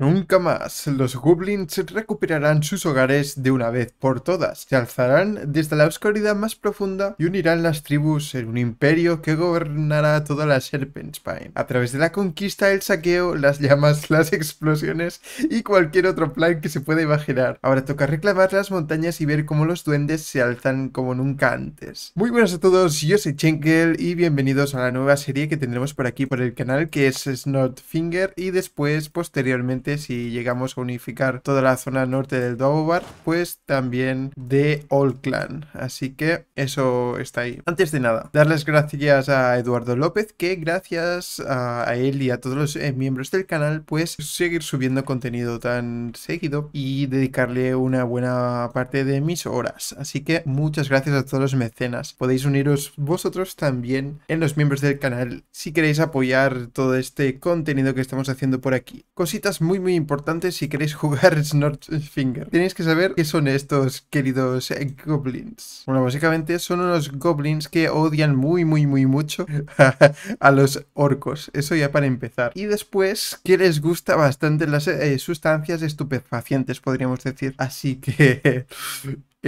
Nunca más. Los goblins recuperarán sus hogares de una vez por todas. Se alzarán desde la oscuridad más profunda y unirán las tribus en un imperio que gobernará toda la Serpentspine. A través de la conquista, el saqueo, las llamas, las explosiones y cualquier otro plan que se pueda imaginar. Ahora toca reclamar las montañas y ver cómo los duendes se alzan como nunca antes. Muy buenas a todos, yo soy Chenkel y bienvenidos a la nueva serie que tendremos por aquí por el canal que es Finger y después posteriormente si llegamos a unificar toda la zona norte del Dobobar, pues también de All Clan. Así que eso está ahí. Antes de nada, darles gracias a Eduardo López, que gracias a él y a todos los eh, miembros del canal, pues seguir subiendo contenido tan seguido y dedicarle una buena parte de mis horas. Así que muchas gracias a todos los mecenas. Podéis uniros vosotros también en los miembros del canal si queréis apoyar todo este contenido que estamos haciendo por aquí. Cositas muy muy importante si queréis jugar Finger Tenéis que saber qué son estos queridos eh, goblins. Bueno, básicamente son unos goblins que odian muy muy muy mucho a, los orcos. Eso ya para empezar. Y después que les gusta bastante las eh, sustancias estupefacientes, podríamos decir. Así que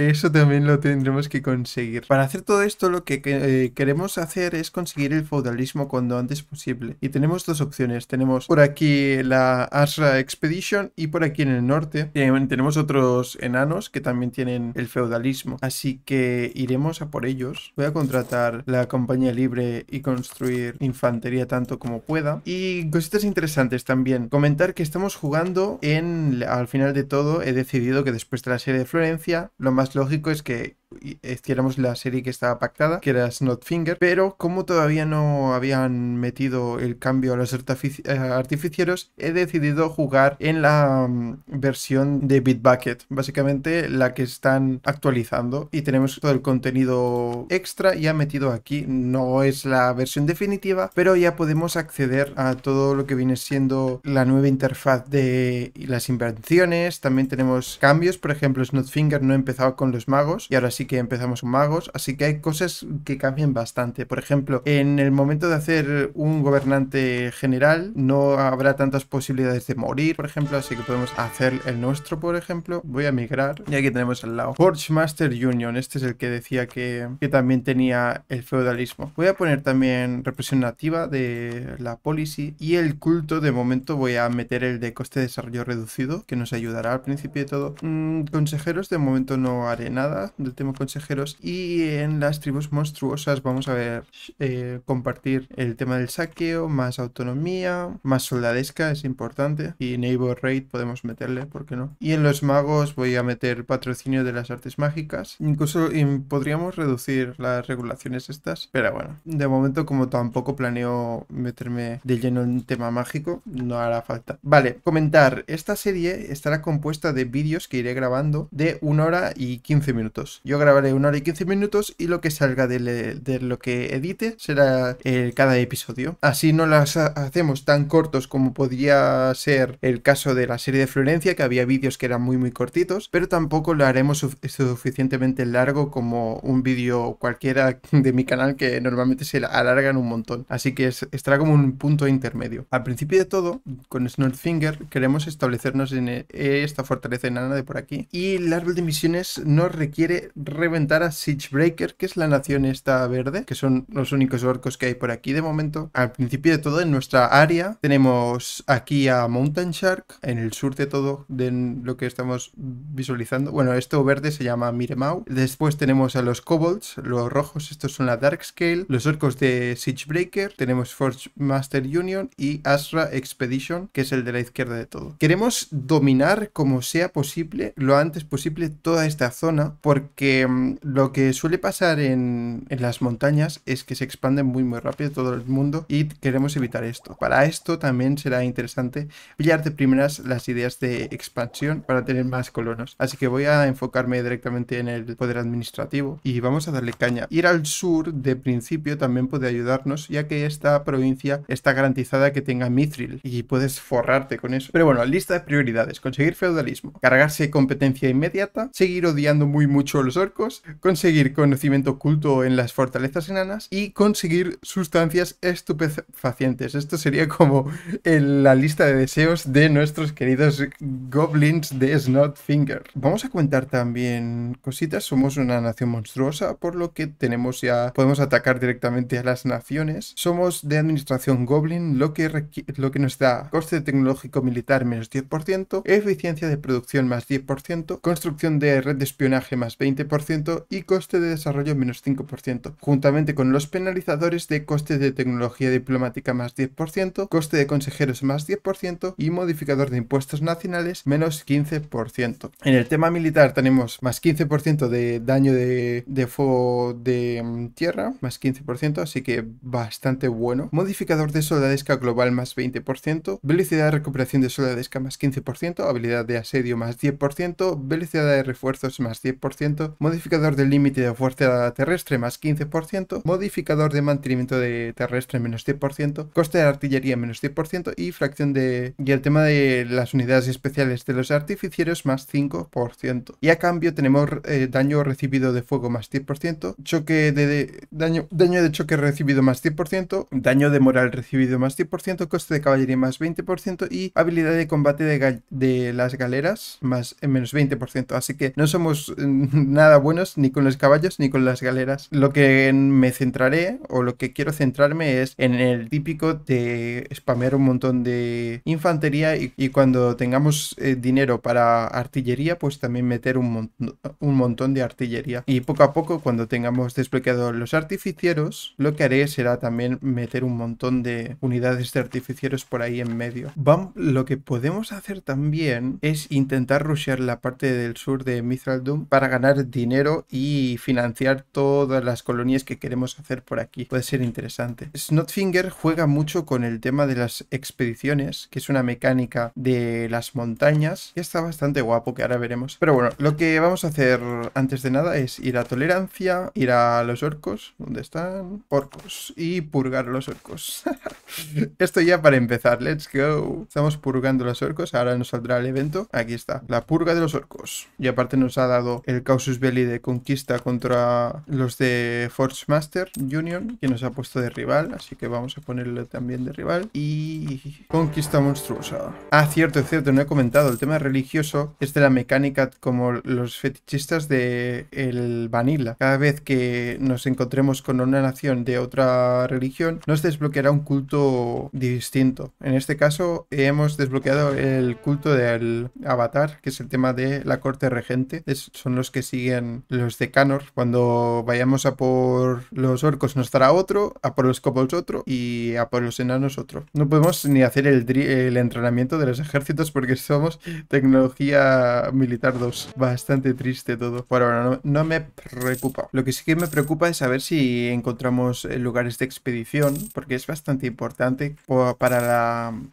Eso también lo tendremos que conseguir. Para hacer todo esto lo que eh, queremos hacer es conseguir el feudalismo cuando antes posible. Y tenemos dos opciones. Tenemos por aquí la Asra Expedition y por aquí en el norte eh, tenemos otros enanos que también tienen el feudalismo. Así que iremos a por ellos. Voy a contratar la compañía libre y construir infantería tanto como pueda. Y cositas interesantes también. Comentar que estamos jugando en... Al final de todo he decidido que después de la serie de Florencia lo más lógico es que, hiciéramos la serie que estaba pactada, que era Snotfinger, pero como todavía no habían metido el cambio a los eh, artificieros, he decidido jugar en la mm, versión de Bitbucket, básicamente la que están actualizando y tenemos todo el contenido extra ya metido aquí, no es la versión definitiva, pero ya podemos acceder a todo lo que viene siendo la nueva interfaz de las invenciones, también tenemos cambios, por ejemplo Snotfinger no empezaba con los magos y ahora sí que empezamos magos, así que hay cosas que cambian bastante. Por ejemplo, en el momento de hacer un gobernante general no habrá tantas posibilidades de morir, por ejemplo, así que podemos hacer el nuestro, por ejemplo. Voy a migrar y aquí tenemos al lado. Forge Master Union, este es el que decía que, también tenía el feudalismo. Voy a poner también represión nativa de la policy y el culto de momento voy a meter el de coste de desarrollo reducido que nos ayudará al principio de todo. Mm, consejeros de momento no haré nada del tema consejeros. Y en las tribus monstruosas vamos a ver eh, compartir el tema del saqueo, más autonomía, más soldadesca, es importante. Y Neighbor Raid podemos meterle, ¿por qué no? Y en los magos voy a meter patrocinio de las artes mágicas. Incluso podríamos reducir las regulaciones estas, pero bueno, de momento como tampoco planeo meterme de lleno en tema mágico, no hará falta. Vale, comentar, esta serie estará compuesta de vídeos que iré grabando de una hora y 15 minutos. Yo grabaré una hora y 15 minutos y lo que salga de, lo que edite será eh, cada episodio. Así no las hacemos tan cortos como podría ser el caso de la serie de Florencia, que había vídeos que eran muy muy cortitos, pero tampoco lo haremos suficientemente largo como un vídeo cualquiera de mi canal que normalmente se alargan un montón. Así que estará como un punto intermedio. Al principio de todo, con Snowfinger queremos establecernos en eh, esta fortaleza enana de por aquí. Y el árbol de misiones no requiere reventar a Breaker, que es la nación esta verde, que son los únicos orcos que hay por aquí de momento. Al principio de todo, en nuestra área, tenemos aquí a Mountain Shark, en el sur de todo, de lo que estamos visualizando. Bueno, esto verde se llama Miremau. Después tenemos a los Kobolds, los rojos, estos son la Dark Scale, los orcos de Siegebreaker, tenemos Forge Master Union y Asra Expedition, que es el de la izquierda de todo. Queremos dominar como sea posible, lo antes posible, toda esta zona, porque Mm, lo que suele pasar en, las montañas es que se expanden muy muy rápido todo el mundo y queremos evitar esto. Para esto también será interesante pillar de primeras las ideas de expansión para tener más colonos. Así que voy a enfocarme directamente en el poder administrativo y vamos a darle caña. Ir al sur de principio también puede ayudarnos ya que esta provincia está garantizada que tenga mithril y puedes forrarte con eso. Pero bueno, lista de prioridades. Conseguir feudalismo, cargarse competencia inmediata, seguir odiando muy mucho a los conseguir conocimiento oculto en las fortalezas enanas y conseguir sustancias estupefacientes. Esto sería como la lista de deseos de nuestros queridos goblins de Snotfinger. Vamos a contar también cositas. Somos una nación monstruosa, por lo que tenemos ya podemos atacar directamente a las naciones. Somos de administración goblin, lo que, lo que nos da coste tecnológico militar menos 10%, eficiencia de producción más 10%, construcción de red de espionaje más 20%, y coste de desarrollo menos 5%, juntamente con los penalizadores de coste de tecnología diplomática más 10%, coste de consejeros más 10% y modificador de impuestos nacionales menos 15%. En el tema militar tenemos más 15% de daño de, fuego de mm, tierra, más 15%, así que bastante bueno. Modificador de soldadesca global más 20%, velocidad de recuperación de soldadesca más 15%, habilidad de asedio más 10%, velocidad de refuerzos más 10%, modificador del límite de fuerza terrestre más 15%, modificador de mantenimiento de terrestre menos 10%, coste de artillería menos 10% y fracción de... y el tema de las unidades especiales de los artificieros más 5%. Y a cambio tenemos eh, daño recibido de fuego más 10%, choque de, daño, daño de choque recibido más 10%, daño de moral recibido más 10%, coste de caballería más 20% y habilidad de combate de, las galeras más eh, menos 20%. Así que no somos mm, nada buenos ni con los caballos ni con las galeras. Lo que me centraré o lo que quiero centrarme es en el típico de spamear un montón de infantería y, cuando tengamos eh, dinero para artillería pues también meter un, montón de artillería. Y poco a poco cuando tengamos desbloqueados los artificieros lo que haré será también meter un montón de unidades de artificieros por ahí en medio. Vamos, lo que podemos hacer también es intentar rushear la parte del sur de Mithraldum para ganar dinero dinero y financiar todas las colonias que queremos hacer por aquí. Puede ser interesante. Snotfinger juega mucho con el tema de las expediciones, que es una mecánica de las montañas, y está bastante guapo, que ahora veremos. Pero bueno, lo que vamos a hacer antes de nada es ir a tolerancia, ir a los orcos, ¿dónde están? Orcos, y purgar los orcos. Esto ya para empezar, let's go. Estamos purgando los orcos, ahora nos saldrá el evento. Aquí está, la purga de los orcos. Y aparte nos ha dado el Causus Belli de conquista contra los de Forge Master Union, que nos ha puesto de rival, así que vamos a ponerle también de rival. Y conquista monstruosa. Ah, cierto, cierto, no he comentado, el tema religioso es de la mecánica como los fetichistas de el Vanilla. Cada vez que nos encontremos con una nación de otra religión, nos desbloqueará un culto distinto. En este caso hemos desbloqueado el culto del avatar, que es el tema de la corte regente. son los que siguen los decanos. Cuando vayamos a por los orcos nos dará otro, a por los kobolds otro y a por los enanos otro. No podemos ni hacer el, entrenamiento de los ejércitos porque somos tecnología militar 2. Bastante triste todo. Por ahora no me preocupa. Lo que sí que me preocupa es saber si encontramos eh, lugares de expedición porque es bastante importante importante para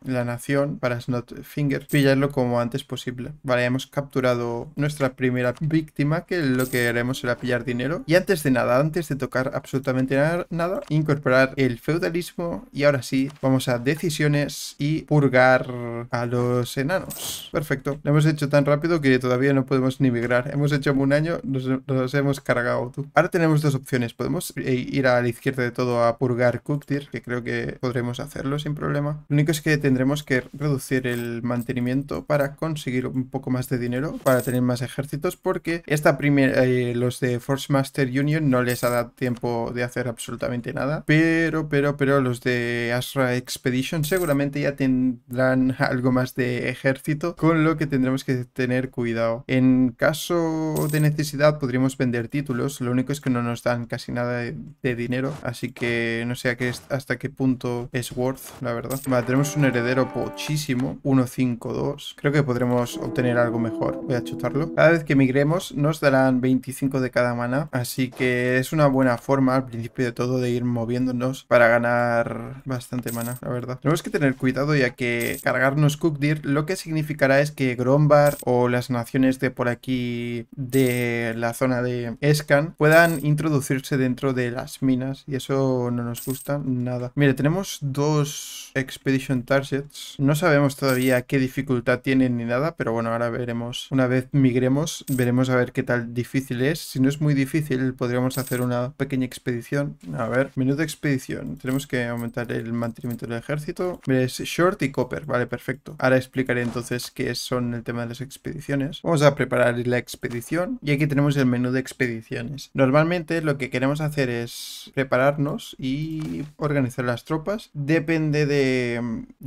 la, nación, para finger pillarlo como antes posible. Vale, hemos capturado nuestra primera víctima, que lo que haremos será pillar dinero. Y antes de nada, antes de tocar absolutamente nada, incorporar el feudalismo. Y ahora sí, vamos a decisiones y purgar a los enanos. Perfecto. Lo hemos hecho tan rápido que todavía no podemos ni migrar. Hemos hecho un año, nos, hemos cargado tú. Ahora tenemos dos opciones. Podemos eh, ir a la izquierda de todo a purgar Kuktir, que creo que podremos hacerlo sin problema. Lo único es que tendremos que reducir el mantenimiento para conseguir un poco más de dinero, para tener más ejércitos, porque esta primera, eh, los de Force Master Union no les ha dado tiempo de hacer absolutamente nada, pero, pero, pero los de Asra Expedition seguramente ya tendrán algo más de ejército, con lo que tendremos que tener cuidado. En caso de necesidad podríamos vender títulos, lo único es que no nos dan casi nada de, dinero, así que no sé hasta qué punto es worth, la verdad. Vale, tenemos un heredero pochísimo. 152. Creo que podremos obtener algo mejor. Voy a chutarlo. Cada vez que migremos nos darán 25 de cada mana. Así que es una buena forma al principio de todo de ir moviéndonos para ganar bastante mana, la verdad. Tenemos que tener cuidado ya que cargarnos Cookdir lo que significará es que Grombar o las naciones de por aquí de la zona de Escan puedan introducirse dentro de las minas y eso no nos gusta nada. Mire, tenemos dos Expedition Targets. No sabemos todavía qué dificultad tienen ni nada, pero bueno, ahora veremos. Una vez migremos, veremos a ver qué tal difícil es. Si no es muy difícil, podríamos hacer una pequeña expedición. A ver, menú de expedición. Tenemos que aumentar el mantenimiento del ejército. Es short y copper. Vale, perfecto. Ahora explicaré entonces qué son el tema de las expediciones. Vamos a preparar la expedición. Y aquí tenemos el menú de expediciones. Normalmente lo que queremos hacer es prepararnos y organizar las tropas depende de,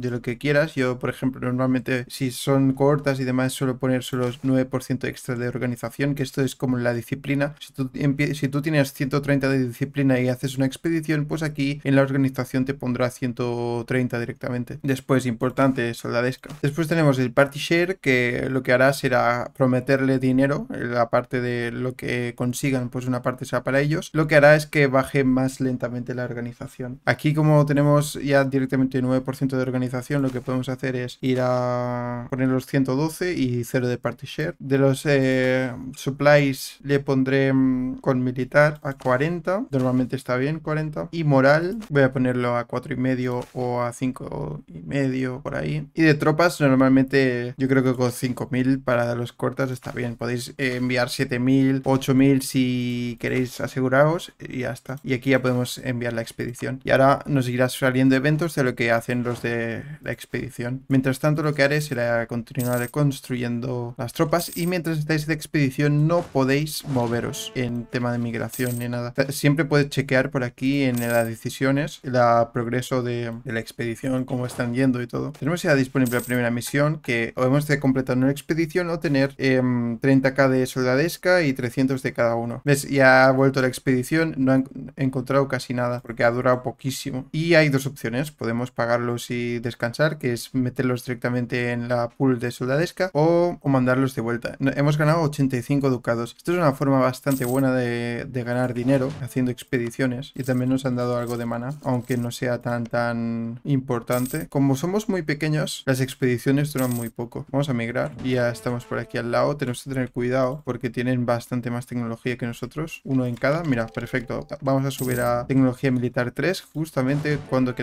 lo que quieras. Yo, por ejemplo, normalmente si son cortas y demás, suelo poner solo 9% extra de organización, que esto es como la disciplina. Si tú, si tú tienes 130 de disciplina y haces una expedición, pues aquí en la organización te pondrá 130 directamente. Después, importante, soldadesca. Después tenemos el party share, que lo que hará será prometerle dinero, eh, la parte de lo que consigan, pues una parte sea para ellos. Lo que hará es que baje más lentamente la organización. Aquí como tenemos ya directamente 9% de organización, lo que podemos hacer es ir a poner los 112 y 0 de party share. De los eh, supplies le pondré mm, con militar a 40. Normalmente está bien 40. Y moral voy a ponerlo a 4,5 o a 5,5 por ahí. Y de tropas normalmente yo creo que con 5.000 para los cortas está bien. Podéis eh, enviar 7.000, 8.000 si queréis aseguraros y ya está. Y aquí ya podemos enviar la expedición. Y ahora nos irá saliendo eventos de lo que hacen los de la expedición. Mientras tanto, lo que haré será continuar construyendo las tropas y mientras estáis de expedición no podéis moveros en tema de migración ni nada. Siempre puedes chequear por aquí en las decisiones el progreso de, la expedición, cómo están yendo y todo. Tenemos ya disponible la primera misión que o hemos de completar una expedición o tener 30k em, de soldadesca y 300 de cada uno. ¿Ves? Ya ha vuelto la expedición, no han encontrado casi nada porque ha durado poquísimo. Y hay dos opciones. Podemos pagarlos y descansar, que es meterlos directamente en la pool de soldadesca o, mandarlos de vuelta. Hemos ganado 85 ducados. Esto es una forma bastante buena de, ganar dinero haciendo expediciones y también nos han dado algo de mana, aunque no sea tan tan importante. Como somos muy pequeños, las expediciones duran muy poco. Vamos a migrar. Ya estamos por aquí al lado. Tenemos que tener cuidado porque tienen bastante más tecnología que nosotros. Uno en cada. Mira, perfecto. Vamos a subir a tecnología militar 3 justamente cuando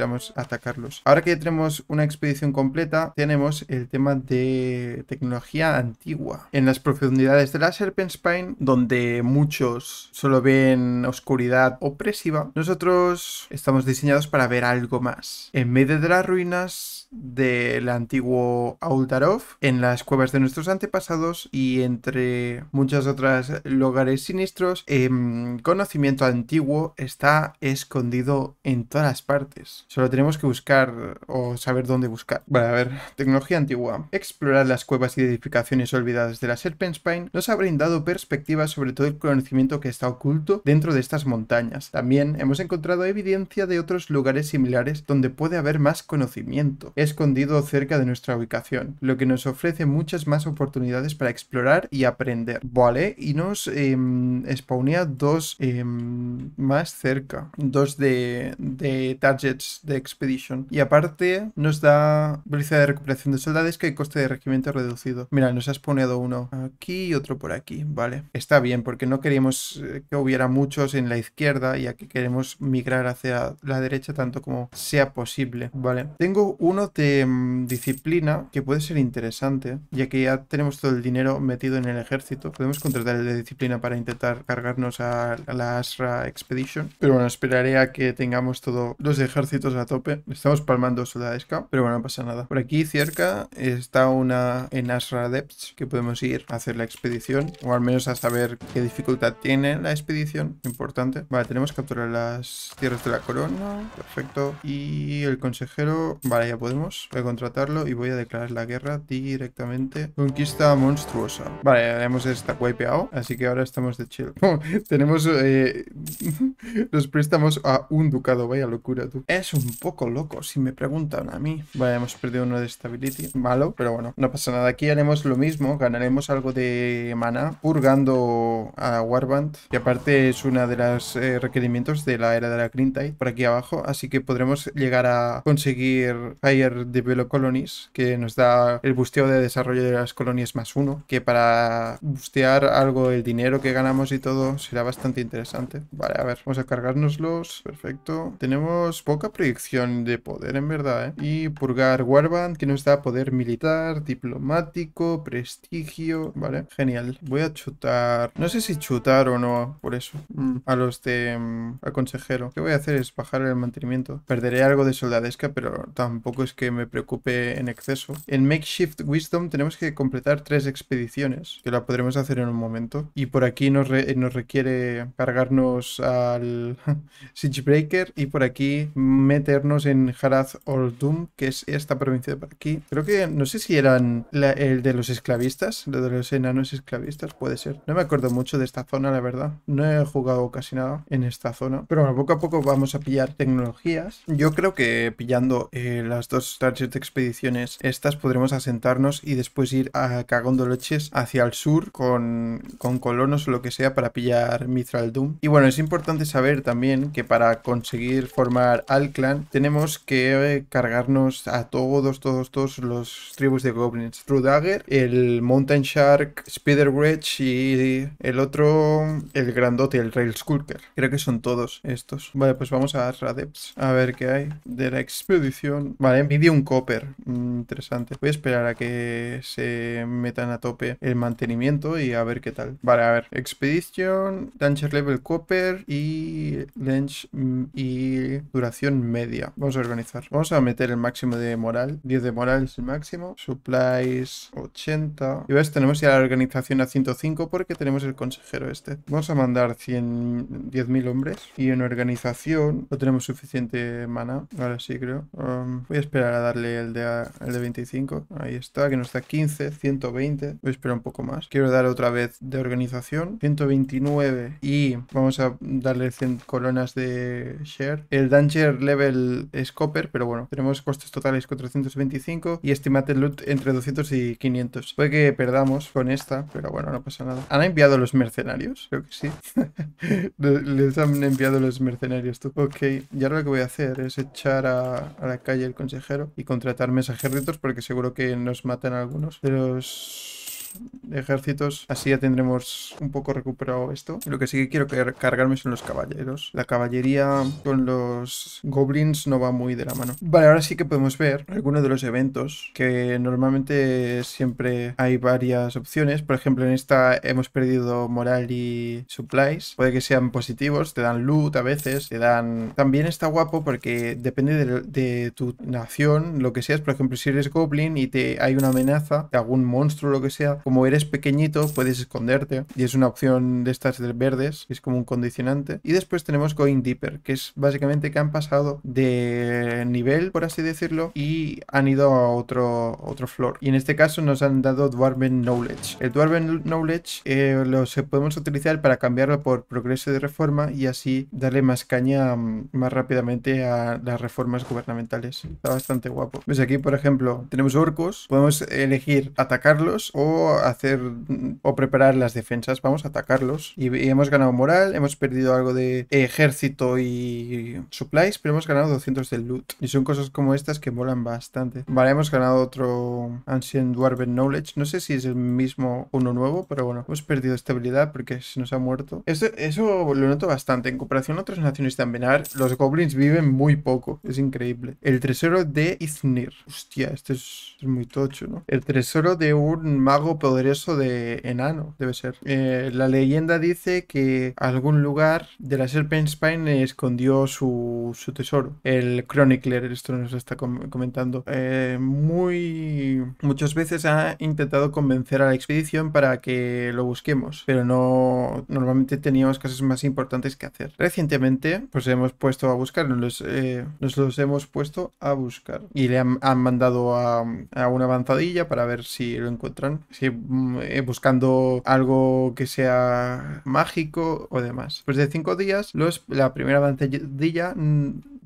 Ahora que tenemos una expedición completa, tenemos el tema de tecnología antigua. En las profundidades de la Serpent Spine, donde muchos solo ven oscuridad opresiva, nosotros estamos diseñados para ver algo más. En medio de las ruinas del antiguo Aultarov, en las cuevas de nuestros antepasados y entre muchos otros lugares siniestros, em, conocimiento antiguo está escondido en todas partes. Solo tenemos que buscar o saber dónde buscar. Vale, a ver, tecnología antigua. Explorar las cuevas y edificaciones olvidadas de la Serpent Spine nos ha brindado perspectivas sobre todo el conocimiento que está oculto dentro de estas montañas. También hemos encontrado evidencia de otros lugares similares donde puede haber más conocimiento, escondido cerca de nuestra ubicación, lo que nos ofrece muchas más oportunidades para explorar y aprender. Vale, y nos eh, spawnea dos em, más cerca, dos de, de targets de Expedition. Y aparte nos da velocidad de recuperación de soldados que hay coste de regimiento reducido. Mira, nos has ponido uno aquí y otro por aquí. Vale. Está bien, porque no queríamos eh, que hubiera muchos en la izquierda, ya que queremos migrar hacia la derecha tanto como sea posible. Vale. Tengo uno de mm, disciplina que puede ser interesante, ya que ya tenemos todo el dinero metido en el ejército. Podemos contratar el de disciplina para intentar cargarnos a, la Asra Expedition. Pero bueno, esperaré a que tengamos todos los ejércitos a tope. Estamos palmando Sodaesca, pero bueno, no pasa nada. Por aquí cerca está una en Asra Depths que podemos ir a hacer la expedición, o al menos a saber qué dificultad tiene la expedición. Importante. Vale, tenemos que capturar las tierras de la corona. Perfecto. Y el consejero... Vale, ya podemos. Voy a contratarlo y voy a declarar la guerra directamente. Conquista monstruosa. Vale, hemos esta wipeado, así que ahora estamos de chill. Tenemos eh, los préstamos a un ducado. Vaya locura, tú. Es un poco loco, si me preguntan a mí. Vale, hemos perdido uno de stability, malo, pero bueno, no pasa nada. Aquí haremos lo mismo, ganaremos algo de mana purgando a Warband, que aparte es uno de los eh, requerimientos de la era de la Green Tide, por aquí abajo, así que podremos llegar a conseguir fire Develop Colonies, que nos da el busteo de desarrollo de las colonias más uno, que para bustear algo el dinero que ganamos y todo será bastante interesante. Vale, a ver, vamos a cargárnoslos, perfecto. Tenemos poca proyección de poder en verdad, ¿eh? Y purgar Warband, que nos da poder militar, diplomático, prestigio, ¿vale? Genial. Voy a chutar... No sé si chutar o no, por eso. Mm, a los de... Mm, a consejero. ¿Qué voy a hacer es bajar el mantenimiento. Perderé algo de soldadesca, pero tampoco es que me preocupe en exceso. En Makeshift Wisdom tenemos que completar tres expediciones, que la podremos hacer en un momento. Y por aquí nos, requiere cargarnos al Breaker y por aquí... Mm, meternos en Haraz Oldum, que es esta provincia de por aquí. Creo que, no sé si eran el de los esclavistas, lo de los enanos esclavistas, puede ser. No me acuerdo mucho de esta zona, la verdad. No he jugado casi nada en esta zona. Pero bueno, poco a poco vamos a pillar tecnologías. Yo creo que pillando eh, las dos targets de expediciones estas podremos asentarnos y después ir a cagando leches hacia el sur con, con colonos o lo que sea para pillar Doom. Y bueno, es importante saber también que para conseguir formar al tenemos que eh, cargarnos a todos, todos, todos los tribus de goblins. True Dagger, el Mountain Shark, Spider Wedge y el otro, el grandote, el Rail Skulker. Creo que son todos estos. Vale, pues vamos a Radeps. a ver qué hay de la expedición. Vale, envidia un copper. Mm, interesante. Voy a esperar a que se metan a tope el mantenimiento y a ver qué tal. Vale, a ver. expedición Danger Level Copper y Lens mm, y duración media. Vamos a organizar. Vamos a meter el máximo de moral. 10 de moral es el máximo. Supplies 80. Y ves, tenemos ya la organización a 105 porque tenemos el consejero este. Vamos a mandar 100, 10.000 hombres. Y en organización no tenemos suficiente mana. Ahora sí creo. Um, voy a esperar a darle el de, el de 25. Ahí está, que nos da 15, 120. Voy a esperar un poco más. Quiero dar otra vez de organización. 129. Y vamos a darle 100 colonas de share. El danger level el scoper pero bueno, tenemos costes totales 425 y el loot entre 200 y 500. Puede que perdamos con esta, pero bueno, no pasa nada. ¿Han enviado los mercenarios? Creo que sí. Les han enviado los mercenarios, tú. Ok, y ahora lo que voy a hacer es echar a, la calle el consejero y contratar mensajeritos porque seguro que nos matan algunos Pero... los ejércitos. Así ya tendremos un poco recuperado esto. Lo que sí que quiero cargarme son los caballeros. La caballería con los goblins no va muy de la mano. Vale, ahora sí que podemos ver algunos de los eventos que normalmente siempre hay varias opciones. Por ejemplo, en esta hemos perdido moral y supplies. Puede que sean positivos, te dan loot a veces, te dan... También está guapo porque depende de, de tu nación, lo que seas. Por ejemplo, si eres goblin y te hay una amenaza de algún monstruo o lo que sea, como eres pequeñito, puedes esconderte y es una opción de estas verdes, es como un condicionante. Y después tenemos Going Deeper, que es básicamente que han pasado de nivel, por así decirlo, y han ido a otro, otro floor. Y en este caso nos han dado Dwarven Knowledge. El Dwarven Knowledge eh, lo podemos utilizar para cambiarlo por progreso de reforma y así darle más caña mm, más rápidamente a las reformas gubernamentales. Está bastante guapo. Pues aquí, por ejemplo, tenemos orcos, podemos elegir atacarlos o hacer o preparar las defensas, vamos a atacarlos. Y, hemos ganado moral, hemos perdido algo de ejército y supplies, pero hemos ganado 200 de loot. Y son cosas como estas que molan bastante. Vale, hemos ganado otro Ancient Dwarven Knowledge. No sé si es el mismo uno nuevo, pero bueno, hemos perdido estabilidad porque se nos ha muerto. eso lo noto bastante. En comparación a otras naciones de Ambenar, los goblins viven muy poco. Es increíble. El tesoro de Iznir. Hostia, este es, es muy tocho, ¿no? El tesoro de un mago poderoso de enano, debe ser. Eh, la leyenda dice que algún lugar de la Serpent Spine escondió su, tesoro. El Chronicler, esto nos está comentando. Eh, muy. Muchas veces ha intentado convencer a la expedición para que lo busquemos, pero no. Normalmente teníamos cosas más importantes que hacer. Recientemente, pues hemos puesto a buscar, nos, los eh, hemos puesto a buscar. Y le han, mandado a, a una avanzadilla para ver si lo encuentran. Mm, eh, buscando algo que sea mágico o demás. Después pues de cinco días, los, la primera banderilla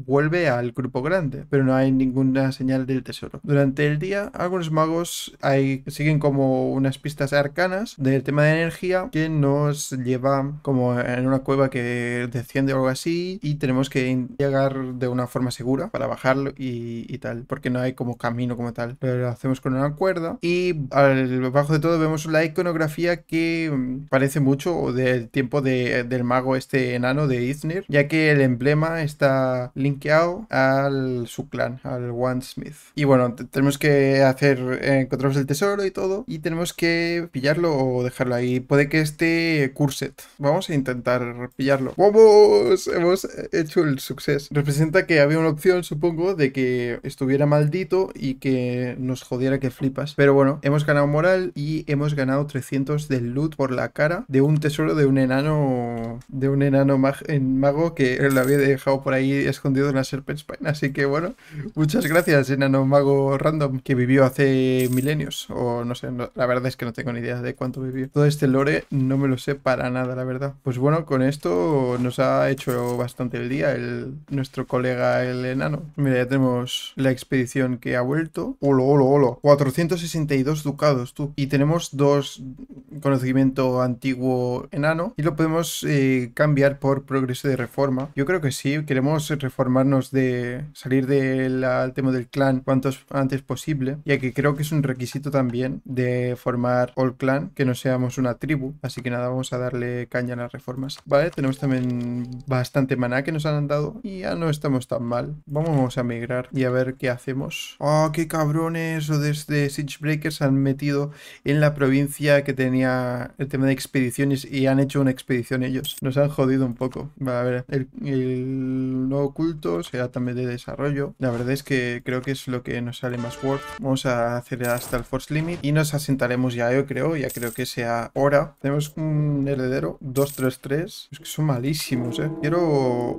vuelve al grupo grande, pero no hay ninguna señal del tesoro. Durante el día, algunos magos hay, siguen como unas pistas arcanas del tema de energía que nos lleva como en una cueva que desciende o algo así y tenemos que llegar de una forma segura para bajarlo y, tal, porque no hay como camino como tal. Pero lo hacemos con una cuerda y al bajo de todo vemos la iconografía que mm, parece mucho del tiempo de, del mago este enano de Iznir, ya que el emblema está al su clan, al One Smith. Y bueno, tenemos que hacer, eh, encontramos el tesoro y todo, y tenemos que pillarlo o dejarlo ahí. Puede que esté Curset. Vamos a intentar pillarlo. ¡Vamos! Hemos hecho el suceso. Representa que había una opción, supongo, de que estuviera maldito y que nos jodiera que flipas. Pero bueno, hemos ganado moral y hemos ganado 300 del loot por la cara de un tesoro de un enano, de un enano mago que lo había dejado por ahí escondido de una la Serpent Spine. Así que bueno, muchas gracias, enano mago random, que vivió hace milenios. O no sé, la verdad es que no tengo ni idea de cuánto vivió. Todo este lore no me lo sé para nada, la verdad. Pues bueno, con esto nos ha hecho bastante el día el, nuestro colega el enano. Mira, ya tenemos la expedición que ha vuelto. Olo, olo, olo. 462 ducados, tú. Y tenemos dos conocimiento antiguo enano. Y lo podemos eh, cambiar por progreso de reforma. Yo creo que sí, queremos reformar formarnos de salir del tema del clan Cuanto antes posible, ya que creo que es un requisito también de formar all clan, que no seamos una tribu, así que nada, vamos a darle caña a las reformas. Vale, tenemos también bastante maná que nos han dado y ya no estamos tan mal. Vamos a migrar y a ver qué hacemos. Oh, qué cabrones, o desde este Siege Breakers han metido en la provincia que tenía el tema de expediciones y han hecho una expedición ellos. Nos han jodido un poco. Vale, a ver, el, el nuevo sea también de desarrollo. La verdad es que creo que es lo que nos sale más worth. Vamos a hacer hasta el Force Limit y nos asentaremos ya, yo creo, ya creo que sea hora. Tenemos un heredero, 233. Es que son malísimos, ¿eh? Quiero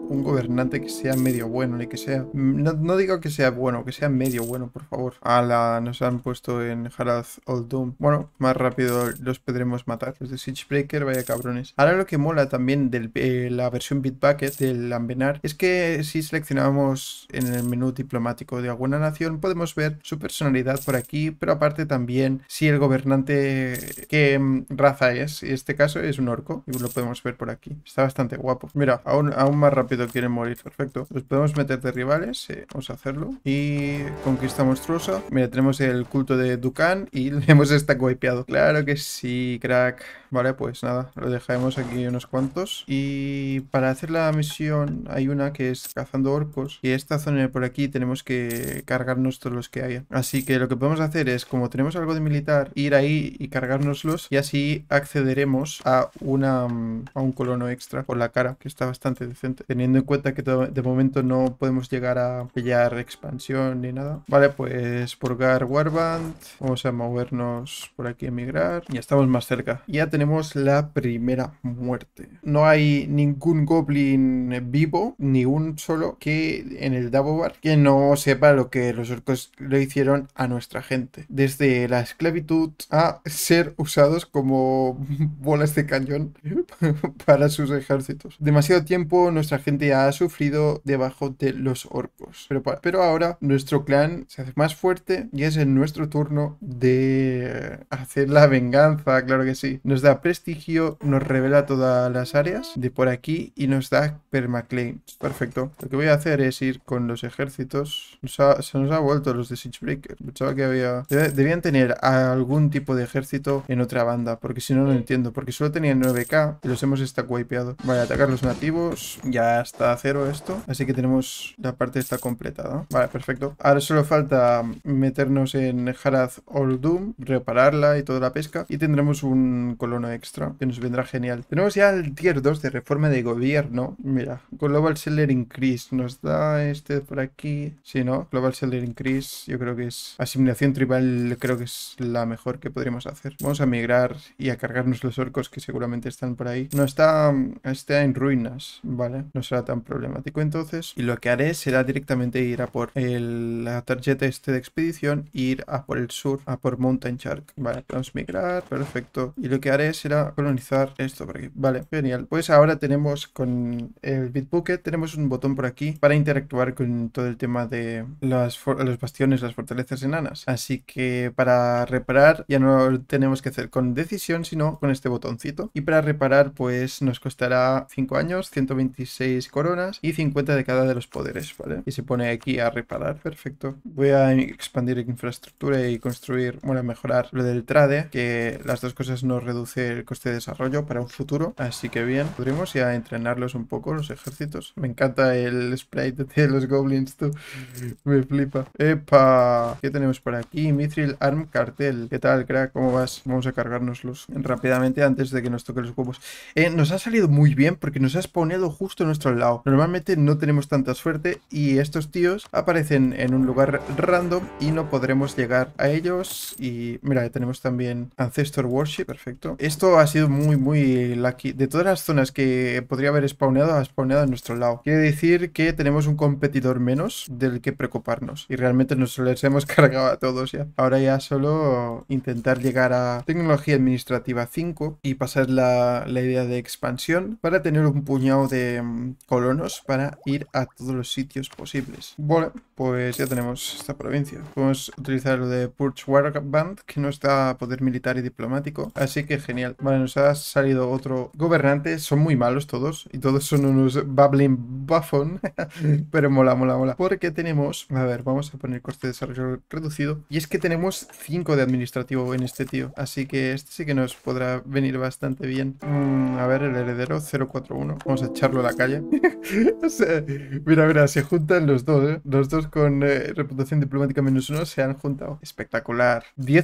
un gobernante que sea medio bueno, y que sea... No, digo que sea bueno, que sea medio bueno, por favor. A la nos han puesto en Harald Old Doom. Bueno, más rápido los podremos matar. Los de breaker vaya cabrones. Ahora lo que mola también de eh, la versión Bitbucket del Ambenar es que si seleccionamos en el menú diplomático de alguna nación, podemos ver su personalidad por aquí, pero aparte también si el gobernante, qué mm, raza es. En este caso es un orco y lo podemos ver por aquí. Está bastante guapo. Mira, aún, aún más rápido quieren morir. Perfecto. Los podemos meter de rivales. Eh, vamos a hacerlo. Y conquista monstruosa. Mira, tenemos el culto de Dukan y le hemos está wipeado. Claro que sí, crack. Vale, pues nada, lo dejaremos aquí unos cuantos. Y para hacer la misión hay una que es cazar orcos. Y esta zona por aquí tenemos que cargarnos todos los que haya. Así que lo que podemos hacer es, como tenemos algo de militar, ir ahí y cargárnoslos. Y así accederemos a, una, mm, a un colono extra por la cara, que está bastante decente. Teniendo en cuenta que de momento no podemos llegar a pillar expansión ni nada. Vale, pues purgar Warband. Vamos a movernos por aquí, a emigrar. Ya estamos más cerca. Ya tenemos la primera muerte. No hay ningún goblin vivo, ni un solo que en el bar que no sepa lo que los orcos le hicieron a nuestra gente. Desde la esclavitud a ser usados como bolas de cañón para sus ejércitos. Demasiado tiempo nuestra gente ha sufrido debajo de los orcos. Pero, pero ahora nuestro clan se hace más fuerte y es en nuestro turno de hacer la venganza, claro que sí. Nos da prestigio, nos revela todas las áreas de por aquí y nos da permaclaim. Perfecto que voy a hacer es ir con los ejércitos. se nos ha vuelto los de Siege Pensaba que había... Debían tener algún tipo de ejército en otra banda, porque si no, no entiendo. Porque solo tenían 9k y los hemos stackwipeado. Vale, atacar los nativos. Ya está a cero esto. Así que tenemos la parte está completada. Vale, perfecto. Ahora solo falta meternos en Harad Old Doom, repararla y toda la pesca. Y tendremos un colono extra, que nos vendrá genial. Tenemos ya el tier 2 de reforma de gobierno. Mira, Global Seller Increase nos da este por aquí. si ¿no? Global seller increase yo creo que es asimilación tribal creo que es la mejor que podríamos hacer. Vamos a migrar y a cargarnos los orcos que seguramente están por ahí. No está, está en ruinas, ¿vale? No será tan problemático entonces. Y lo que haré será directamente ir a por el, la tarjeta este de expedición ir a por el sur, a por Mountain Shark. Vale, vamos a migrar, perfecto. Y lo que haré será colonizar esto por aquí. Vale, genial. Pues ahora tenemos con el Bitbucket, tenemos un botón por aquí para interactuar con todo el tema de las los bastiones, las fortalezas enanas. Así que para reparar ya no tenemos que hacer con decisión, sino con este botoncito. Y para reparar pues nos costará 5 años, 126 coronas y 50 de cada de los poderes, ¿vale? Y se pone aquí a reparar, perfecto. Voy a expandir infraestructura y construir, bueno, mejorar lo del trade, que las dos cosas nos reduce el coste de desarrollo para un futuro. Así que bien, podremos ya entrenarlos un poco los ejércitos. Me encanta el el sprite de los goblins, tú. Me flipa. ¡Epa! ¿Qué tenemos por aquí? Mithril Arm Cartel. ¿Qué tal, crack? ¿Cómo vas? Vamos a cargárnoslos rápidamente antes de que nos toque los huevos. Eh, nos ha salido muy bien porque nos ha spawnado justo a nuestro lado. Normalmente no tenemos tanta suerte y estos tíos aparecen en un lugar random y no podremos llegar a ellos. Y mira, tenemos también Ancestor Worship. Perfecto. Esto ha sido muy, muy lucky. De todas las zonas que podría haber spawnado, ha spawnado a nuestro lado. Quiere decir que tenemos un competidor menos del que preocuparnos. Y realmente nos les hemos cargado a todos ya. Ahora ya solo intentar llegar a tecnología administrativa 5 y pasar la, idea de expansión para tener un puñado de mm, colonos para ir a todos los sitios posibles. Bueno, pues ya tenemos esta provincia. Podemos utilizar lo de Purge Warband, que está a poder militar y diplomático. Así que genial. Vale, nos ha salido otro gobernante. Son muy malos todos. Y todos son unos babbling buffon Pero mola, mola, mola. Porque tenemos, a ver, vamos a poner coste de desarrollo reducido. Y es que tenemos 5 de administrativo en este tío. Así que este sí que nos podrá venir bastante bien. Mm, a ver, el heredero 041. Vamos a echarlo a la calle. mira, mira, se juntan los dos, ¿eh? Los dos con eh, reputación diplomática menos uno se han juntado. Espectacular. 10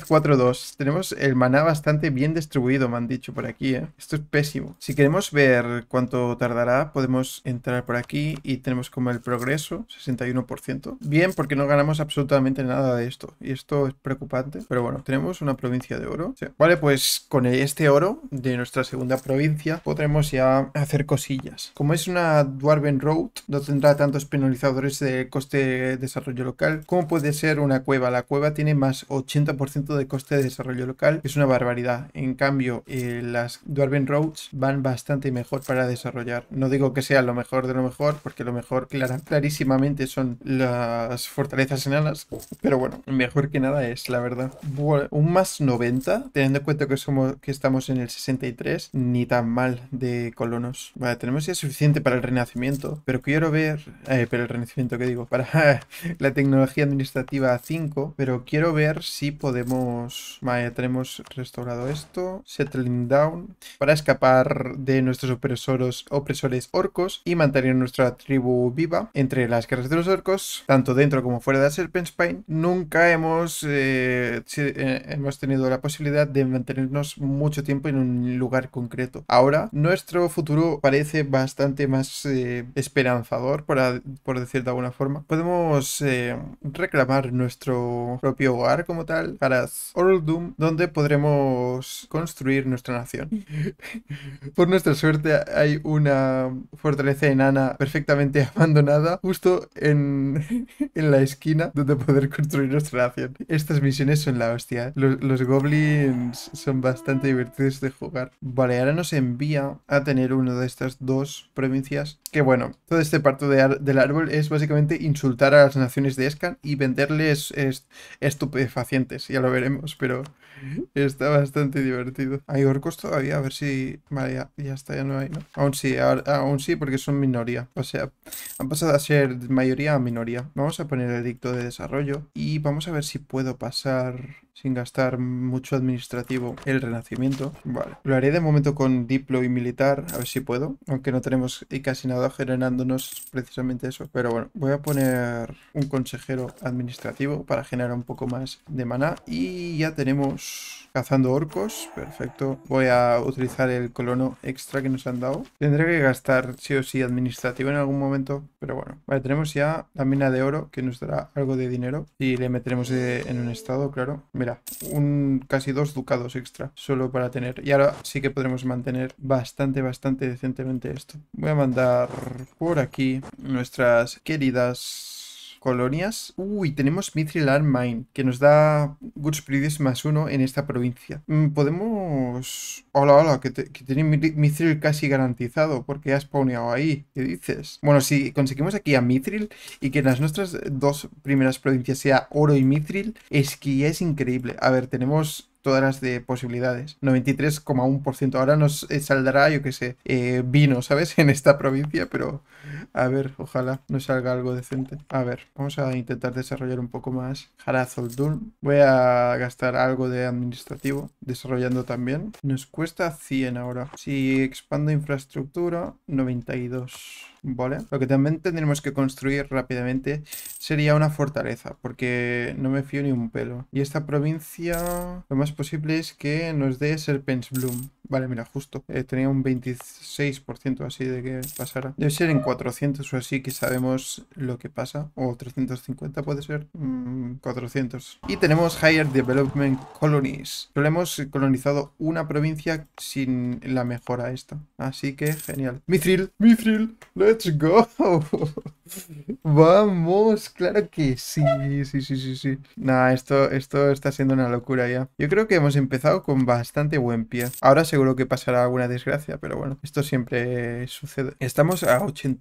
Tenemos el maná bastante bien distribuido, me han dicho por aquí, ¿eh? Esto es pésimo. Si queremos ver cuánto tardará, podemos entrar por aquí y tenemos como el progreso, 61%. Bien, porque no ganamos absolutamente nada de esto. Y esto es preocupante. Pero bueno, tenemos una provincia de oro. Vale, pues con este oro de nuestra segunda provincia podremos ya hacer cosillas. Como es una Dwarven Road, no tendrá tantos penalizadores de coste de desarrollo local como puede ser una cueva. La cueva tiene más 80% de coste de desarrollo local. es una barbaridad. En cambio, eh, las Dwarven Roads van bastante mejor para desarrollar. No digo que sea lo mejor de lo mejor porque mejor clarísimamente son las fortalezas en alas Pero bueno, mejor que nada es, la verdad. un más 90, teniendo en cuenta que, somos, que estamos en el 63, ni tan mal de colonos. Vale, tenemos ya suficiente para el renacimiento. Pero quiero ver... Eh, pero el renacimiento, que digo? Para la tecnología administrativa 5. Pero quiero ver si podemos... Vale, tenemos restaurado esto. Settling down. Para escapar de nuestros opresores, opresores orcos y mantener nuestra tribu viva entre las guerras de los orcos, tanto dentro como fuera de Serpentspine nunca hemos, eh, eh, hemos tenido la posibilidad de mantenernos mucho tiempo en un lugar concreto. Ahora, nuestro futuro parece bastante más eh, esperanzador, por, por decir de alguna forma. Podemos reclamar nuestro propio hogar como tal, para Doom, donde podremos construir nuestra nación. por nuestra suerte, hay una fortaleza enana perfectamente abandonada justo en, la esquina donde poder construir nuestra nación. Estas misiones son la hostia. Los, goblins son bastante divertidos de jugar. Vale, ahora nos envía a tener una de estas dos provincias que bueno, todo este parto de del árbol es básicamente insultar a las naciones de Escan y venderles estupefacientes, ya lo veremos, pero está bastante divertido. ¿Hay orcos todavía? A ver si... Vale, ya, está, ya no hay, ¿no? Aún sí, aún sí, porque son minoría. O sea, han pasado a ser mayoría a minoría. Vamos a poner el dicto de desarrollo y vamos a ver si puedo pasar sin gastar mucho administrativo el renacimiento. Vale, lo haré de momento con diplo y militar, a ver si puedo, aunque no tenemos casi nada generándonos precisamente eso. Pero bueno, voy a poner un consejero administrativo para generar un poco más de maná y ya tenemos Cazando orcos, perfecto. Voy a utilizar el colono extra que nos han dado. Tendré que gastar sí o sí administrativo en algún momento, pero bueno. tenemos ya la mina de oro que nos dará algo de dinero y le meteremos eh, en un estado, claro. Mira, un casi dos ducados extra solo para tener. Y ahora sí que podremos mantener bastante, bastante decentemente esto. Voy a mandar por aquí nuestras queridas colonias. Uy, tenemos Mithril Arm Mine, que nos da Good Spirits más uno en esta provincia. Mm, podemos... Hola, hola, que, tiene Mithril casi garantizado, porque has spawneado ahí. ¿Qué dices? Bueno, si conseguimos aquí a Mithril y que en las nuestras dos primeras provincias sea oro y Mithril, es que es increíble. A ver, tenemos todas las de posibilidades. 93,1%. Ahora nos eh, saldrá, yo qué sé, eh, vino, ¿sabes? En esta provincia, pero a ver, ojalá no salga algo decente. A ver, vamos a intentar desarrollar un poco más Harazoldul. Voy a gastar algo de administrativo, desarrollando también. Nos cuesta 100 ahora. Si expando infraestructura, 92. ¿Vale? Lo que también tendremos que construir rápidamente sería una fortaleza, porque no me fío ni un pelo. Y esta provincia, lo más posible es que nos dé Serpent's Bloom. Vale, mira, justo. Eh, tenía un 26% así de que pasara. Debe ser en 400 o así que sabemos lo que pasa, o 350 puede ser, 400. Mm, y tenemos Higher Development Colonies, solo hemos colonizado una provincia sin la mejora esta, así que genial. Mithril, Mithril, let's go. Vamos, claro que sí, sí, sí, sí, sí. Nah, esto, esto está siendo una locura ya. Yo creo que hemos empezado con bastante buen pie. Ahora seguro que pasará alguna desgracia, pero bueno, esto siempre sucede. Estamos a 80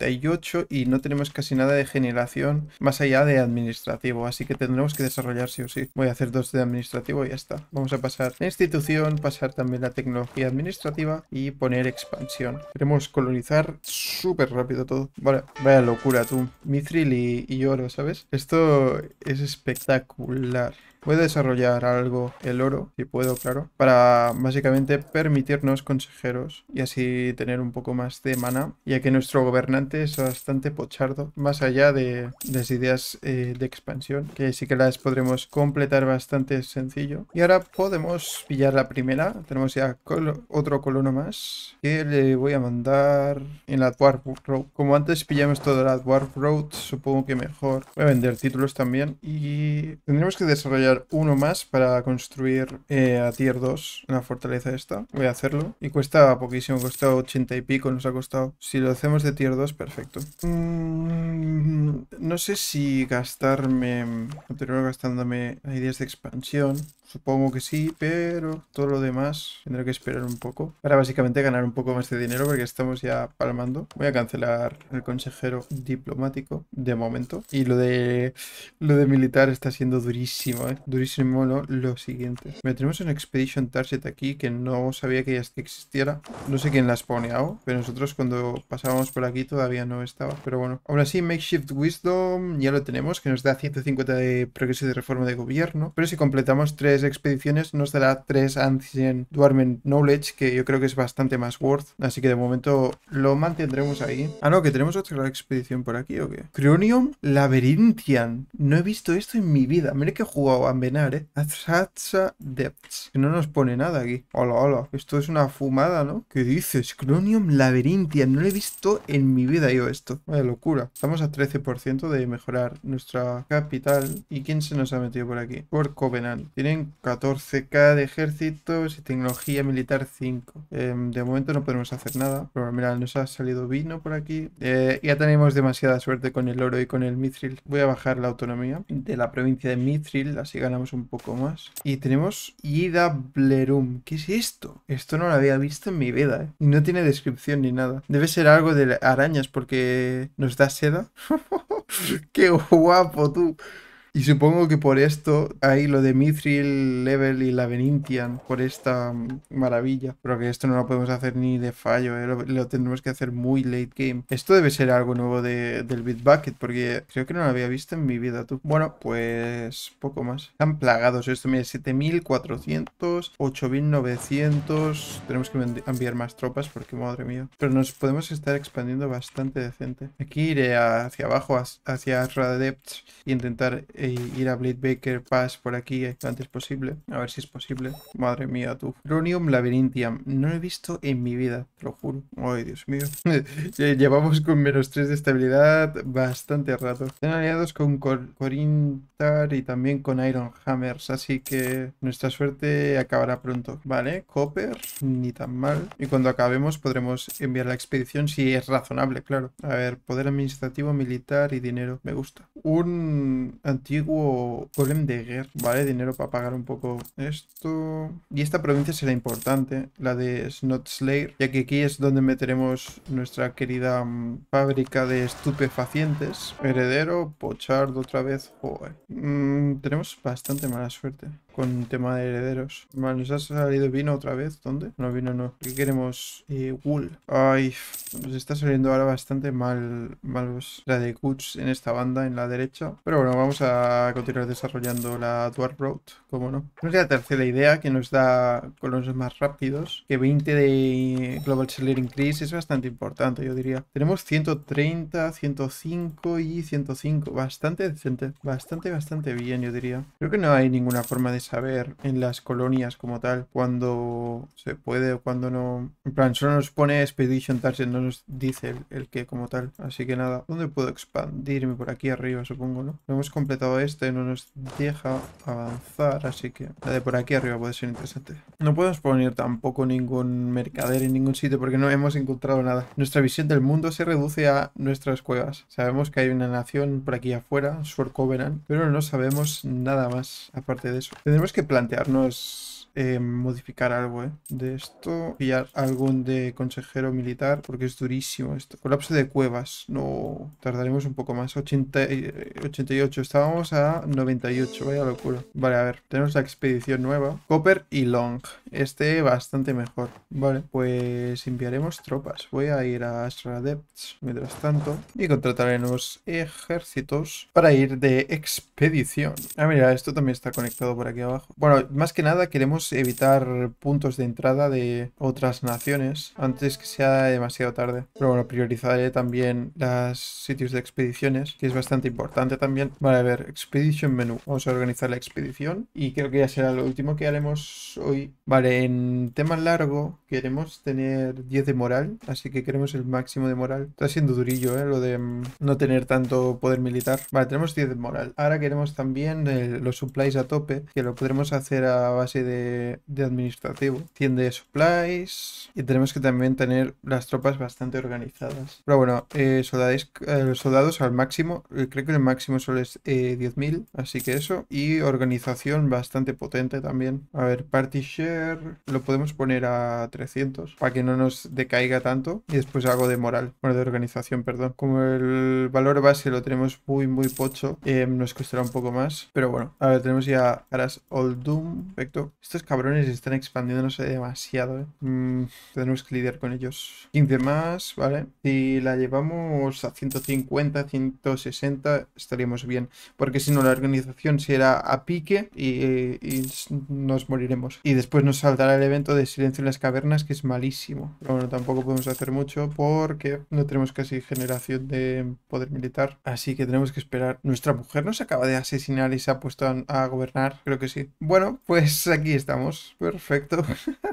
y no tenemos casi nada de generación más allá de administrativo, así que tendremos que desarrollar sí o sí. Voy a hacer dos de administrativo y ya está. Vamos a pasar la institución, pasar también la tecnología administrativa y poner expansión. Queremos colonizar súper rápido todo. Vale, vaya locura tú. Mithril y, y oro, ¿sabes? Esto es espectacular. Voy a desarrollar algo, el oro, si puedo, claro, para básicamente permitirnos consejeros y así tener un poco más de mana, ya que nuestro gobernante es bastante pochardo, más allá de las ideas eh, de expansión, que sí que las podremos completar bastante sencillo. Y ahora podemos pillar la primera, tenemos ya otro colono más, que le voy a mandar en la Dwarf Road. Como antes pillamos toda la Dwarf Road, supongo que mejor. Voy a vender títulos también y tendremos que desarrollar uno más para construir eh, a tier 2 la fortaleza esta. Voy a hacerlo. Y cuesta poquísimo, cuesta 80 y pico, nos ha costado. Si lo hacemos de tier 2, perfecto. Mm, no sé si gastarme... Continuar gastándome ideas de expansión. Supongo que sí, pero todo lo demás tendré que esperar un poco. Para básicamente ganar un poco más de dinero porque estamos ya palmando. Voy a cancelar el consejero diplomático de momento. Y lo de lo de militar está siendo durísimo, ¿eh? Durísimo lo siguiente. metemos tenemos un Expedition Target aquí que no sabía que ya existiera. No sé quién las pone ahora, pero nosotros cuando pasábamos por aquí todavía no estaba. Pero bueno, aún así Makeshift Wisdom ya lo tenemos, que nos da 150 de progreso de reforma de gobierno. Pero si completamos tres expediciones nos dará tres Ancient Dwarven Knowledge, que yo creo que es bastante más worth. Así que de momento lo mantendremos ahí. Ah, no, que tenemos otra expedición por aquí, ¿o qué? Cronium Labyrinthian. No he visto esto en mi vida. Mira que he jugado a Venar, ¿eh? Depths. Que no nos pone nada aquí. Hola, hola. Esto es una fumada, ¿no? ¿Qué dices? Cronium Labyrinthian. No lo he visto en mi vida yo esto. Vaya locura. Estamos a 13% de mejorar nuestra capital. ¿Y quién se nos ha metido por aquí? Por Covenant. Tienen 14K de ejércitos y tecnología militar 5. Em, de momento no podemos hacer nada, pero mira, nos ha salido vino por aquí. Eh, ya tenemos demasiada suerte con el oro y con el mithril. Voy a bajar la autonomía de la provincia de mithril, así ganamos un poco más. Y tenemos Ida Blerum. ¿Qué es esto? Esto no lo había visto en mi vida, y eh. No tiene descripción ni nada. Debe ser algo de arañas porque nos da seda. ¡Qué guapo tú! Y supongo que por esto hay lo de Mithril, Level y la Venintian. por esta mm, maravilla. Pero que esto no lo podemos hacer ni de fallo, ¿eh? lo, tendremos que hacer muy late game. Esto debe ser algo nuevo de, del Bitbucket, porque creo que no lo había visto en mi vida tú. Bueno, pues poco más. Están plagados esto, mira, 7400, 8900. Tenemos que enviar más tropas porque madre mía. Pero nos podemos estar expandiendo bastante decente. Aquí iré hacia abajo, hacia Radept Y e intentar... Eh, ir a Blade Baker Pass por aquí lo antes posible. A ver si es posible. Madre mía, tú. cronium Labyrinthium. No lo he visto en mi vida, te lo juro. Ay, Dios mío. Eh, llevamos con menos 3 de estabilidad bastante rato. Están aliados con Cor y también con Iron Hammers, así que nuestra suerte acabará pronto. Vale, Copper, ni tan mal. Y cuando acabemos podremos enviar la expedición si es razonable, claro. A ver, poder administrativo, militar y dinero. Me gusta. Un antiguo golem de guerra, ¿vale? Dinero para pagar un poco esto. Y esta provincia será importante, la de Snotslayer, ya que aquí es donde meteremos nuestra querida mm, fábrica de estupefacientes. Heredero, pochardo otra vez, joder. Mm, tenemos bastante mala suerte con tema de herederos. Vale, nos ha salido vino otra vez. ¿Dónde? No, vino no. ¿Qué queremos? Eh, wool. Ay, nos está saliendo ahora bastante mal, mal la de kutz en esta banda, en la derecha. Pero bueno, vamos a continuar desarrollando la Dwarf Road, ...cómo no. Nos la tercera idea que nos da ...con los más rápidos. Que 20 de Global Seller Increase es bastante importante, yo diría. Tenemos 130, 105 y 105. Bastante decente. Bastante, bastante bien, yo diría. Creo que no hay ninguna forma de saber en las colonias como tal cuando se puede o cuando no. En plan, solo nos pone Expedition Target, no nos dice el, que como tal. Así que nada, ¿dónde puedo expandirme? Por aquí arriba, supongo, ¿no? hemos completado este, no nos deja avanzar, así que la de por aquí arriba puede ser interesante. No podemos poner tampoco ningún mercader en ningún sitio porque no hemos encontrado nada. Nuestra visión del mundo se reduce a nuestras cuevas. Sabemos que hay una nación por aquí afuera, Sword Covenant, pero no sabemos nada más aparte de eso. Tenemos tenemos que plantearnos eh, modificar algo, eh, De esto, pillar algún de consejero militar, porque es durísimo esto. Colapso de cuevas, no, tardaremos un poco más. 80, 88, eh, estábamos a 98, vaya locura. Vale, a ver, tenemos la expedición nueva. Copper y Long, este bastante mejor. Vale, pues enviaremos tropas. Voy a ir a Astral mientras tanto y contrataremos ejércitos para ir de expedición. Ah, mira, esto también está conectado por aquí abajo. Bueno, más que nada queremos evitar puntos de entrada de otras naciones antes que sea demasiado tarde. Pero bueno, priorizaré también los sitios de expediciones, que es bastante importante también. Vale, a ver, Expedition menú. Vamos a organizar la expedición y creo que ya será lo último que haremos hoy. Vale, en tema largo queremos tener 10 de moral, así que queremos el máximo de moral. Está siendo durillo, ¿eh? Lo de mm, no tener tanto poder militar. Vale, tenemos 10 de moral. Ahora queremos también los supplies a tope, que lo podremos hacer a base de de, administrativo. tiende de supplies. Y tenemos que también tener las tropas bastante organizadas. Pero bueno, eh, eh soldados al máximo. Eh, creo que el máximo solo es 10.000. Eh, así que eso. Y organización bastante potente también. A ver, party share. Lo podemos poner a 300 para que no nos decaiga tanto. Y después algo de moral. Bueno, de organización, perdón. Como el valor base lo tenemos muy, muy pocho, nos costará un poco más. Pero bueno, a ver, tenemos ya aras Old Doom. Perfecto. Esto cabrones están expandiéndose demasiado, ¿eh? mm, tenemos que lidiar con ellos. 15 más, ¿vale? Si la llevamos a 150, 160, estaríamos bien. Porque si no, la organización será a pique y, nos moriremos. Y después nos saltará el evento de silencio en las cavernas, que es malísimo. Pero bueno, tampoco podemos hacer mucho porque no tenemos casi generación de poder militar. Así que tenemos que esperar. Nuestra mujer nos acaba de asesinar y se ha puesto a, a gobernar, creo que sí. Bueno, pues aquí está estamos. Perfecto.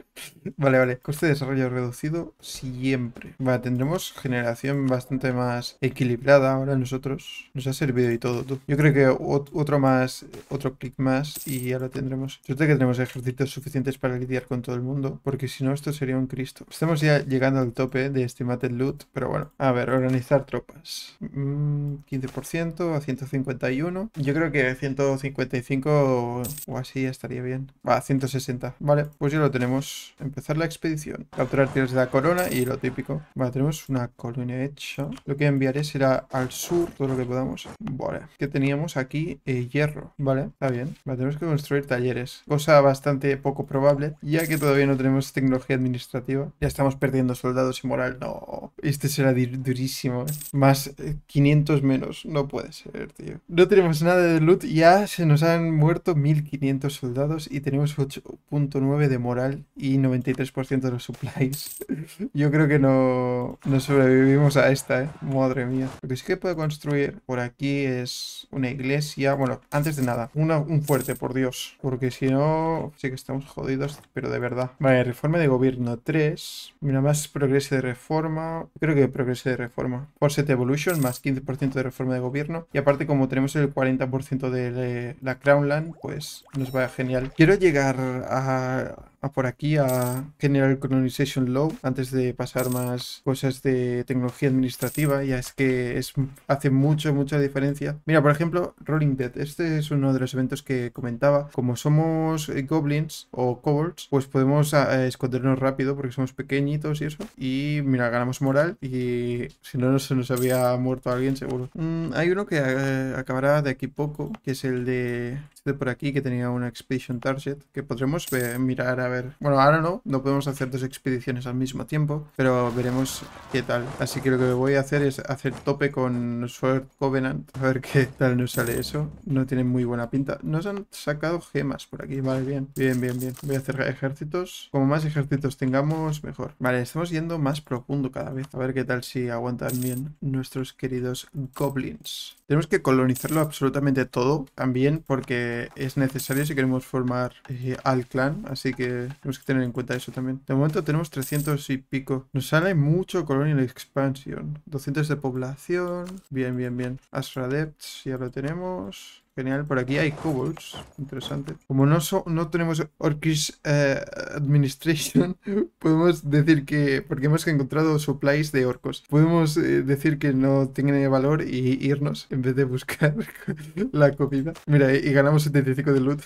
vale, vale. Coste de desarrollo reducido siempre. va tendremos generación bastante más equilibrada ahora nosotros. Nos ha servido y todo, tú. Yo creo que otro más, otro clic más y ya lo tendremos. Suerte que tenemos ejércitos suficientes para lidiar con todo el mundo, porque si no esto sería un cristo. Estamos ya llegando al tope de estimated loot, pero bueno. A ver, organizar tropas. 15% mm, a 151. Yo creo que 155 o así estaría bien. Va, 60, Vale, pues ya lo tenemos. Empezar la expedición. Capturar tierras de la corona y lo típico. Vale, tenemos una colonia hecha. Lo que enviaré será al sur todo lo que podamos. Vale, que teníamos aquí eh, hierro. Vale, está bien. Vale, tenemos que construir talleres. Cosa bastante poco probable, ya que todavía no tenemos tecnología administrativa. Ya estamos perdiendo soldados y moral. No, este será durísimo. Eh. Más 500 eh, menos. No puede ser, tío. No tenemos nada de loot. Ya se nos han muerto 1500 soldados y tenemos 8 punto9 de moral y 93% de los supplies. Yo creo que no, no sobrevivimos a esta, ¿eh? Madre mía. Lo que sí que puedo construir por aquí es una iglesia. Bueno, antes de nada, una, un fuerte, por Dios. Porque si no, sí que estamos jodidos, pero de verdad. Vale, reforma de gobierno 3. Mira, más progreso de reforma. Creo que progreso de reforma. Por set Evolution, más 15% de reforma de gobierno. Y aparte, como tenemos el 40% de la Crownland, pues nos va genial. Quiero llegar uh, por aquí a General Colonization Law antes de pasar más cosas de tecnología administrativa. Ya es que es, hace mucho, mucha diferencia. Mira, por ejemplo, Rolling Dead. Este es uno de los eventos que comentaba. Como somos eh, goblins o kobolds, pues podemos ah, eh, escondernos rápido porque somos pequeñitos y eso. Y mira, ganamos moral y si no, no se nos había muerto alguien seguro. Mm, hay uno que eh, acabará de aquí poco, que es el de, este de por aquí, que tenía una Expedition Target, que podremos mirar a ver bueno, ahora no, no podemos hacer dos expediciones al mismo tiempo, pero veremos qué tal. Así que lo que voy a hacer es hacer tope con Sword Covenant, a ver qué tal nos sale eso. No tiene muy buena pinta. Nos han sacado gemas por aquí, vale, bien, bien, bien, bien. Voy a hacer ejércitos. Como más ejércitos tengamos, mejor. Vale, estamos yendo más profundo cada vez. A ver qué tal si aguantan bien nuestros queridos goblins. Tenemos que colonizarlo absolutamente todo también porque es necesario si queremos formar eh, al clan. Así que tenemos que tener en cuenta eso también. De momento tenemos 300 y pico. Nos sale mucho Colonial Expansion. 200 de población. Bien, bien, bien. Astral Depths ya lo tenemos. Genial, por aquí hay kobolds. Interesante. Como no, no tenemos Orkish eh, Administration, podemos decir que... Porque hemos encontrado supplies de orcos. Podemos eh, decir que no tienen valor y irnos en vez de buscar la comida. Mira, eh, y ganamos 75 de loot.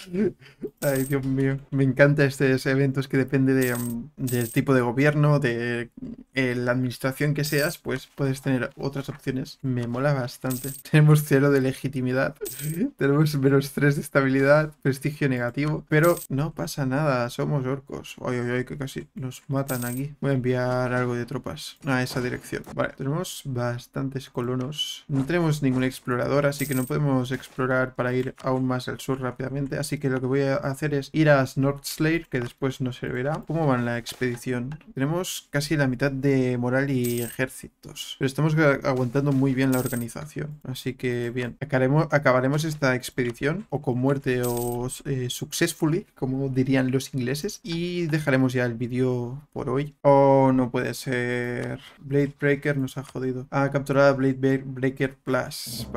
Ay, Dios mío. Me encanta estos eventos que depende de, mm, del tipo de gobierno, de la administración que seas, pues puedes tener otras opciones. Me mola bastante. Tenemos cero de legitimidad. Tenemos menos 3 de estabilidad, prestigio negativo, pero no pasa nada, somos orcos. Ay, ay, ay, que casi nos matan aquí. Voy a enviar algo de tropas a esa dirección. Vale, tenemos bastantes colonos. No tenemos ningún explorador, así que no podemos explorar para ir aún más al sur rápidamente. Así que lo que voy a hacer es ir a Snortslayer, que después nos servirá. ¿Cómo va la expedición? Tenemos casi la mitad de moral y ejércitos, pero estamos aguantando muy bien la organización. Así que bien, acabaremos, acabaremos esta expedición, o con muerte o eh, successfully, como dirían los ingleses, y dejaremos ya el vídeo por hoy. Oh, no puede ser. Blade Breaker nos ha jodido. ha capturado Blade Breaker Plus.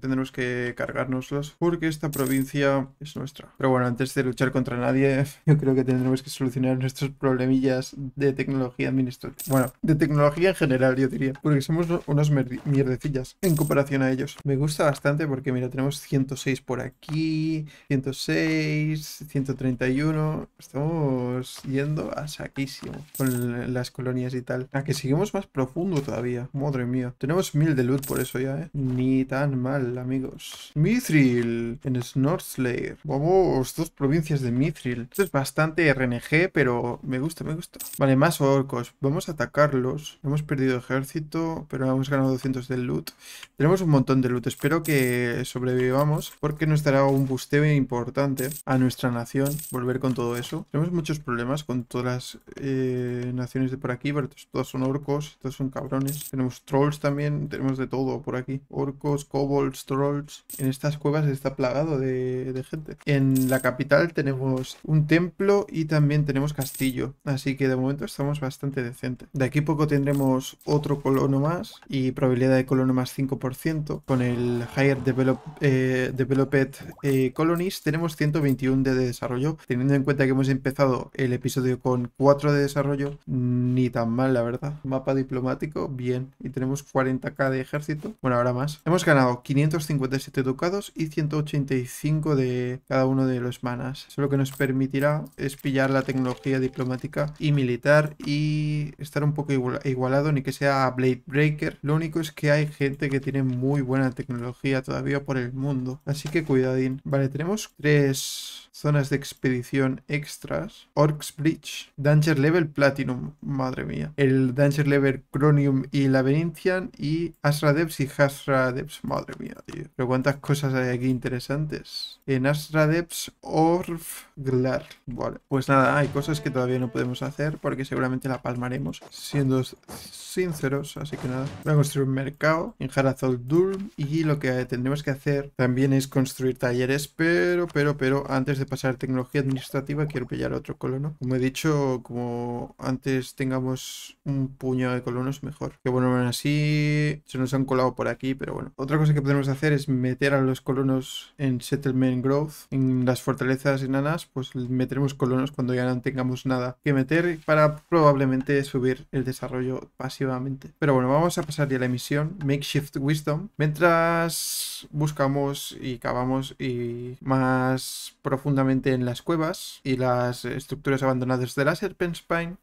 tendremos que cargárnoslos, porque esta provincia es nuestra. Pero bueno, antes de luchar contra nadie, yo creo que tendremos que solucionar nuestros problemillas de tecnología administrativa. Bueno, de tecnología en general, yo diría, porque somos unas mierdecillas en comparación a ellos. Me gusta bastante porque mira, tenemos 106 por aquí, 106, 131. Estamos yendo a saquísimo con las colonias y tal. A ah, que seguimos más profundo todavía. Madre mía. Tenemos 1000 de loot por eso ya, ¿eh? Ni tan mal, amigos. Mithril en Snorslayer. Vamos, dos provincias de Mithril. Esto es bastante RNG, pero me gusta, me gusta. Vale, más orcos. Vamos a atacarlos. Hemos perdido ejército, pero hemos ganado 200 de loot. Tenemos un montón de loot. Espero que sobrevivamos, porque nos dará un busteo importante a nuestra nación, volver con todo eso. Tenemos muchos problemas con todas las eh, naciones de por aquí, pero todas son orcos, todos son cabrones. Tenemos trolls también, tenemos de todo por aquí. Orcos, kobolds, trolls. En estas cuevas está plagado de, gente. En la capital tenemos un templo y también tenemos castillo, así que de momento estamos bastante decente. De aquí poco tendremos otro colono más y probabilidad de colono más 5% con el higher de eh, Developed eh, Colonies, tenemos 121 de desarrollo. Teniendo en cuenta que hemos empezado el episodio con 4 de desarrollo, ni tan mal, la verdad. Mapa diplomático, bien. Y tenemos 40k de ejército. Bueno, ahora más. Hemos ganado 557 ducados y 185 de cada uno de los manas. Eso lo que nos permitirá es pillar la tecnología diplomática y militar y estar un poco igualado, ni que sea Blade Breaker. Lo único es que hay gente que tiene muy buena tecnología todavía por el mundo. Así que cuidadín. Vale, tenemos tres zonas de expedición extras. Orcs Bridge, Danger Level Platinum, madre mía. El Danger Level Cronium y Labyrinthian y Asradeps y Hasradeps, madre mía, tío. Pero cuántas cosas hay aquí interesantes. En Asradeps, Orf, Glar. Vale, pues nada, hay cosas que todavía no podemos hacer porque seguramente la palmaremos, siendo sinceros, así que nada. Voy a construir un mercado en Harazol Durm y lo que tener tenemos que hacer también es construir talleres, pero, pero, pero antes de pasar tecnología administrativa quiero pillar otro colono. Como he dicho, como antes tengamos un puño de colonos, mejor. Que bueno, aún así se nos han colado por aquí, pero bueno. Otra cosa que podemos hacer es meter a los colonos en Settlement Growth, en las fortalezas enanas, pues meteremos colonos cuando ya no tengamos nada que meter para probablemente subir el desarrollo pasivamente. Pero bueno, vamos a pasar ya a la misión Makeshift Wisdom. Mientras buscamos y cavamos y más profundamente en las cuevas y las estructuras abandonadas de la Serpent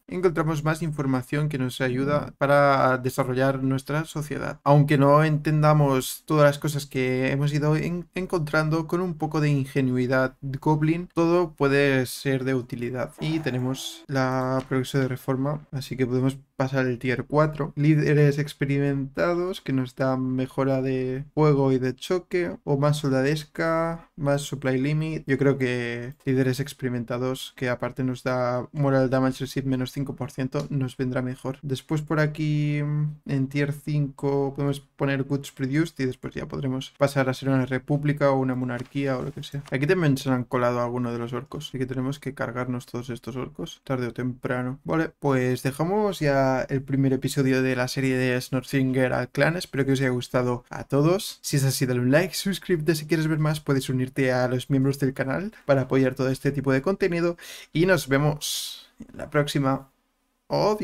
encontramos más información que nos ayuda mm. para desarrollar nuestra sociedad. Aunque no entendamos todas las cosas que hemos ido encontrando, con un poco de ingenuidad goblin, todo puede ser de utilidad. Y tenemos la progreso de reforma, así que podemos pasar el tier 4. Líderes experimentados que nos dan mejora de juego y de choque, o más soldadesca, más supply limit. Yo creo que líderes experimentados, que aparte nos da moral damage resist menos 5%, nos vendrá mejor. Después por aquí en tier 5 podemos poner goods produced y después ya podremos pasar a ser una república o una monarquía o lo que sea. Aquí también se han colado algunos de los orcos, así que tenemos que cargarnos todos estos orcos tarde o temprano. Vale, pues dejamos ya el primer episodio de la serie de Snorthinger al clan. Espero que os haya gustado a todos. Si es así, dale un like, suscríbete si quieres ver más, puedes unirte a los miembros del canal para apoyar todo este tipo de contenido y nos vemos en la próxima. ¡Oh,